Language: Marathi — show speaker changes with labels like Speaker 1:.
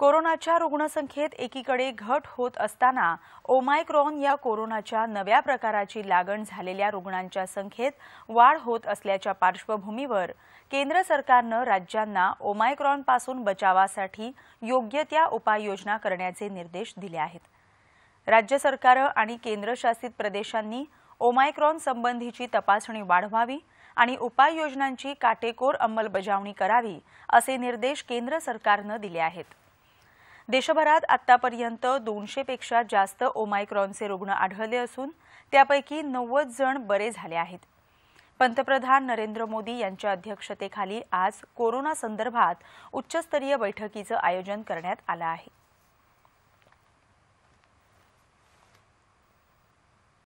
Speaker 1: कोरोनाच्या रुग्णसंख्येत एकीकडे घट होत असताना ओमायक्रॉन या कोरोनाच्या नव्या प्रकाराची लागण झालेल्या रुग्णांच्या संख्येत वाढ होत असल्याच्या पार्श्वभूमीवर केंद्र सरकारनं राज्यांना ओमायक्रॉनपासून बचावासाठी योग्य त्या उपाययोजना करण्याचे निर्देश दिले आहेत राज्य सरकारं आणि केंद्रशासित प्रदेशांनी ओमायक्रॉन संबंधीची तपासणी वाढवावी आणि उपाययोजनांची काटेकोर अंमलबजावणी करावी असे निर्देश केंद्र सरकारनं दिले आहेत देशभरात आतापर्यंत पेक्षा जास्त ओमायक्रॉनचे रुग्ण आढळले असून त्यापैकी नव्वद जण बरे झाले आहेत पंतप्रधान नरेंद्र मोदी यांच्या अध्यक्षतेखाली आज कोरोना संदर्भात उच्चस्तरीय बैठकीचं आयोजन करण्यात आलं आहे